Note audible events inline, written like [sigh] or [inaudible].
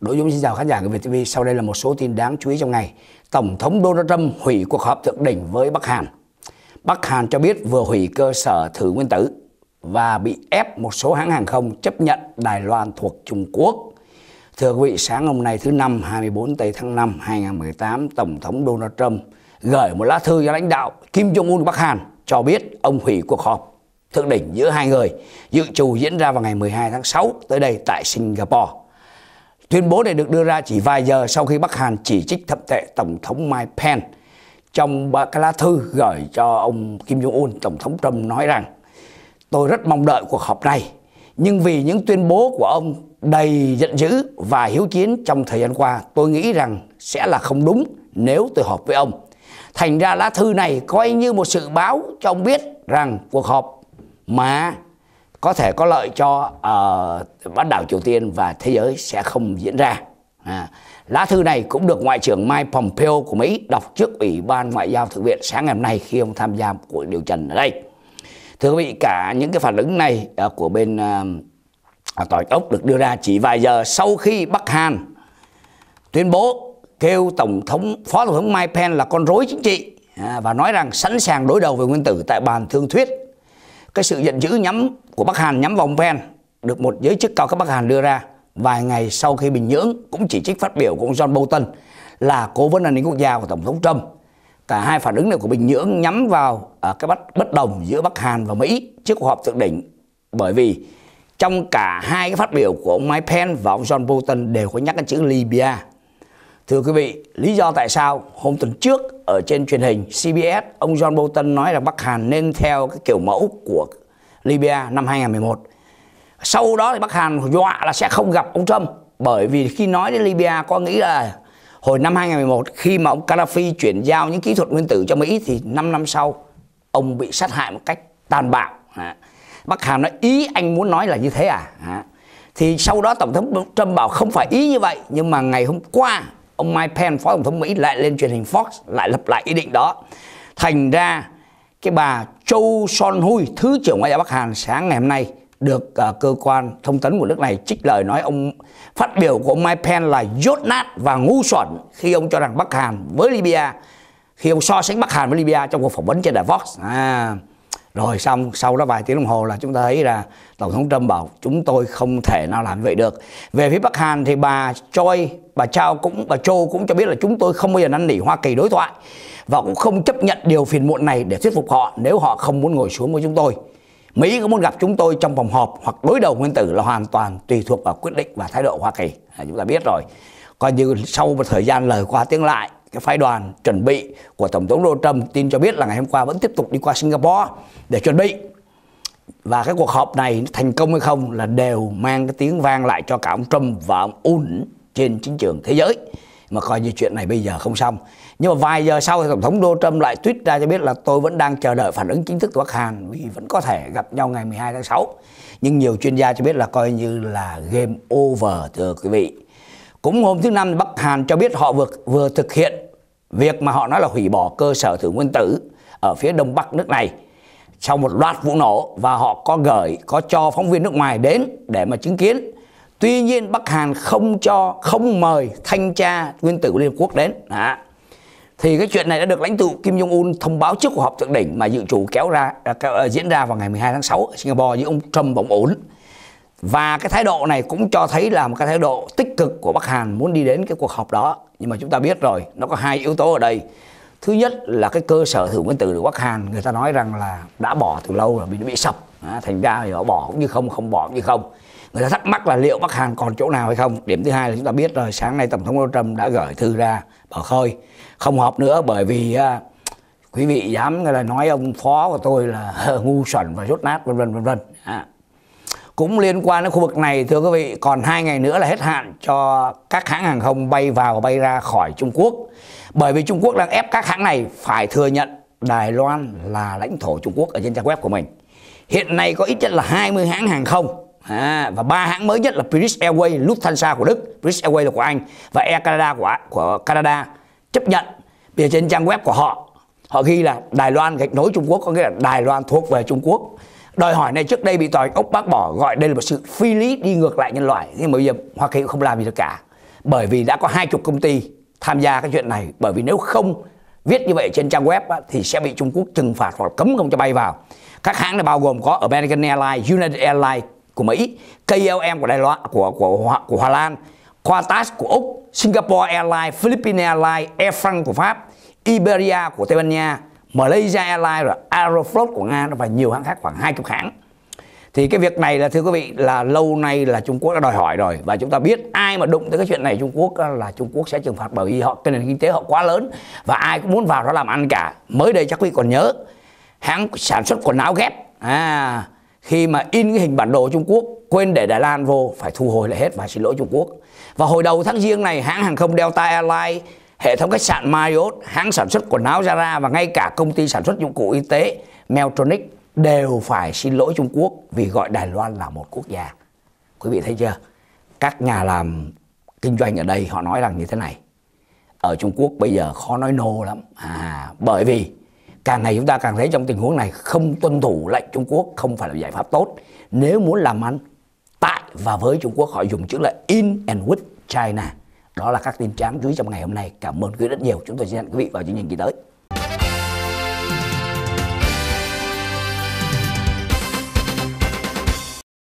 Đối với xin chào khán giả của VTV. Sau đây là một số tin đáng chú ý trong ngày. Tổng thống Donald Trump hủy cuộc họp thượng đỉnh với Bắc Hàn. Bắc Hàn cho biết vừa hủy cơ sở thử nguyên tử và bị ép một số hãng hàng không chấp nhận Đài Loan thuộc Trung Quốc. Thưa quý vị, sáng hôm nay thứ năm 24 tây tháng 5 2018, Tổng thống Donald Trump gửi một lá thư cho lãnh đạo Kim Jong Un Bắc Hàn cho biết ông hủy cuộc họp thượng đỉnh giữa hai người dự trù diễn ra vào ngày 12 tháng 6 tới đây tại Singapore. Tuyên bố này được đưa ra chỉ vài giờ sau khi Bắc Hàn chỉ trích thậm tệ Tổng thống Mike Pence. Trong cái lá thư gửi cho ông Kim Jong-un, Tổng thống Trump nói rằng Tôi rất mong đợi cuộc họp này, nhưng vì những tuyên bố của ông đầy giận dữ và hiếu chiến trong thời gian qua, tôi nghĩ rằng sẽ là không đúng nếu tôi họp với ông. Thành ra lá thư này coi như một sự báo cho ông biết rằng cuộc họp mà có thể có lợi cho uh, bán đảo Triều Tiên và thế giới sẽ không diễn ra. À, lá thư này cũng được Ngoại trưởng Mike Pompeo của Mỹ đọc trước Ủy ban Ngoại giao Thượng viện sáng ngày hôm nay khi ông tham gia cuộc điều trần ở đây. Thưa quý vị, cả những cái phản ứng này uh, của bên uh, Tòa Ốc được đưa ra chỉ vài giờ sau khi Bắc Hàn tuyên bố kêu Tổng thống Phó Tổng thống Mike Pence là con rối chính trị à, và nói rằng sẵn sàng đối đầu với nguyên tử tại bàn thương thuyết. Cái sự giận dữ nhắm của Bắc Hàn nhắm vào ông Pen được một giới chức cao cấp Bắc Hàn đưa ra vài ngày sau khi Bình Nhưỡng cũng chỉ trích phát biểu của ông John Bolton là cố vấn an ninh quốc gia của Tổng thống Trump. Cả hai phản ứng này của Bình Nhưỡng nhắm vào ở à, cái bất, bất đồng giữa Bắc Hàn và Mỹ trước cuộc họp thượng đỉnh bởi vì trong cả hai cái phát biểu của ông Mike Pence và ông John Bolton đều có nhắc đến chữ Libya. Thưa quý vị, lý do tại sao hôm tuần trước ở trên truyền hình CBS, ông John Bolton nói rằng Bắc Hàn nên theo cái kiểu mẫu của Libya năm 2011. Sau đó thì Bắc Hàn dọa là sẽ không gặp ông Trump bởi vì khi nói đến Libya có nghĩ là hồi năm 2011 khi mà ông Gaddafi chuyển giao những kỹ thuật nguyên tử cho Mỹ thì 5 năm sau ông bị sát hại một cách tàn bạo. Bắc Hàn nói ý anh muốn nói là như thế à? Thì sau đó Tổng thống Trump bảo không phải ý như vậy nhưng mà ngày hôm qua ông Mike Pence Phó Tổng thống Mỹ lại lên truyền hình Fox lại lập lại ý định đó. Thành ra cái bà Châu Son Hui, Thứ trưởng Ngoại giao Bắc Hàn sáng ngày hôm nay được uh, cơ quan thông tấn của nước này trích lời nói ông phát biểu của ông Mike Pence là dốt nát và ngu xuẩn khi ông cho rằng Bắc Hàn với Libya khi ông so sánh Bắc Hàn với Libya trong cuộc phỏng vấn trên đài Vox. À, rồi xong sau đó vài tiếng đồng hồ là chúng ta thấy là tổng thống Trump bảo chúng tôi không thể nào làm vậy được về phía Bắc Hàn thì bà Choi bà Chao cũng bà Cho cũng cho biết là chúng tôi không bao giờ năn nỉ Hoa Kỳ đối thoại và cũng không chấp nhận điều phiền muộn này để thuyết phục họ nếu họ không muốn ngồi xuống với chúng tôi Mỹ có muốn gặp chúng tôi trong phòng họp hoặc đối đầu nguyên tử là hoàn toàn tùy thuộc vào quyết định và thái độ Hoa Kỳ à, chúng ta biết rồi coi như sau một thời gian lời qua tiếng lại cái phái đoàn chuẩn bị của Tổng thống Donald Trump tin cho biết là ngày hôm qua vẫn tiếp tục đi qua Singapore để chuẩn bị. Và cái cuộc họp này thành công hay không là đều mang cái tiếng vang lại cho cả ông Trump và ông Un trên chính trường thế giới. Mà coi như chuyện này bây giờ không xong. Nhưng mà vài giờ sau thì Tổng thống Donald Trump lại tweet ra cho biết là tôi vẫn đang chờ đợi phản ứng chính thức của Bắc Hàn vì vẫn có thể gặp nhau ngày 12 tháng 6. Nhưng nhiều chuyên gia cho biết là coi như là game over thưa quý vị. Cũng hôm thứ năm Bắc Hàn cho biết họ vừa vừa thực hiện việc mà họ nói là hủy bỏ cơ sở thử nguyên tử ở phía đông bắc nước này sau một loạt vụ nổ và họ có gửi có cho phóng viên nước ngoài đến để mà chứng kiến. Tuy nhiên Bắc Hàn không cho không mời thanh tra nguyên tử của Liên Hợp Quốc đến. À. Thì cái chuyện này đã được lãnh tụ Kim Jong Un thông báo trước cuộc họp thượng đỉnh mà dự chủ kéo ra à, diễn ra vào ngày 12 tháng 6 ở Singapore giữa ông Trump và ông Ổn và cái thái độ này cũng cho thấy là một cái thái độ tích cực của Bắc Hàn muốn đi đến cái cuộc họp đó nhưng mà chúng ta biết rồi nó có hai yếu tố ở đây thứ nhất là cái cơ sở thử nguyên tử của Bắc Hàn người ta nói rằng là đã bỏ từ lâu rồi bị bị sập à, thành ra thì họ bỏ cũng như không không bỏ cũng như không người ta thắc mắc là liệu Bắc Hàn còn chỗ nào hay không điểm thứ hai là chúng ta biết rồi sáng nay tổng thống Donald Trump đã gửi thư ra bỏ khơi không họp nữa bởi vì à, quý vị dám là nói ông phó của tôi là [laughs] ngu xuẩn và rốt nát vân vân vân vân à, cũng liên quan đến khu vực này thưa quý vị còn hai ngày nữa là hết hạn cho các hãng hàng không bay vào và bay ra khỏi Trung Quốc bởi vì Trung Quốc đang ép các hãng này phải thừa nhận Đài Loan là lãnh thổ Trung Quốc ở trên trang web của mình hiện nay có ít nhất là 20 hãng hàng không à, và ba hãng mới nhất là British Airways, Lufthansa của Đức, British Airways là của Anh và Air Canada của của Canada chấp nhận vì trên trang web của họ họ ghi là Đài Loan gạch nối Trung Quốc có nghĩa là Đài Loan thuộc về Trung Quốc Đòi hỏi này trước đây bị tòa ốc bác bỏ gọi đây là một sự phi lý đi ngược lại nhân loại nhưng mà bây giờ Hoa Kỳ cũng không làm gì được cả bởi vì đã có hai chục công ty tham gia cái chuyện này bởi vì nếu không viết như vậy trên trang web á, thì sẽ bị Trung Quốc trừng phạt hoặc cấm không cho bay vào các hãng này bao gồm có American Airlines, United Airlines của Mỹ, KLM của Đài Loan của của của, của Hà Lan, Qantas của Úc, Singapore Airlines, Philippines Airlines, Air France của Pháp, Iberia của Tây Ban Nha, Malaysia Airlines rồi Aeroflot của Nga và nhiều hãng khác khoảng 20 hãng thì cái việc này là thưa quý vị là lâu nay là Trung Quốc đã đòi hỏi rồi và chúng ta biết ai mà đụng tới cái chuyện này Trung Quốc là Trung Quốc sẽ trừng phạt bởi vì họ cái nền kinh tế họ quá lớn và ai cũng muốn vào đó làm ăn cả mới đây chắc quý còn nhớ hãng sản xuất quần áo ghép à khi mà in cái hình bản đồ Trung Quốc quên để Đài Loan vô phải thu hồi lại hết và xin lỗi Trung Quốc và hồi đầu tháng riêng này hãng hàng không Delta Airlines hệ thống khách sạn Marriott, hãng sản xuất quần áo Zara và ngay cả công ty sản xuất dụng cụ y tế Meltronic đều phải xin lỗi Trung Quốc vì gọi Đài Loan là một quốc gia. Quý vị thấy chưa? Các nhà làm kinh doanh ở đây họ nói rằng như thế này. Ở Trung Quốc bây giờ khó nói nô no lắm. À, bởi vì càng ngày chúng ta càng thấy trong tình huống này không tuân thủ lệnh Trung Quốc không phải là giải pháp tốt. Nếu muốn làm ăn tại và với Trung Quốc họ dùng chữ là in and with China đó là các tin tráng chú ý trong ngày hôm nay cảm ơn quý rất nhiều chúng tôi xin hẹn quý vị vào chương trình kỳ tới